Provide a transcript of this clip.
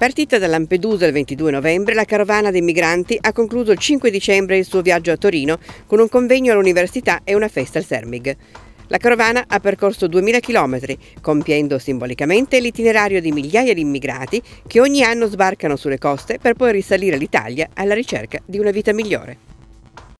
Partita da Lampedusa il 22 novembre, la carovana dei migranti ha concluso il 5 dicembre il suo viaggio a Torino con un convegno all'università e una festa al Sermig. La carovana ha percorso 2000 km, compiendo simbolicamente l'itinerario di migliaia di immigrati che ogni anno sbarcano sulle coste per poi risalire l'Italia alla ricerca di una vita migliore.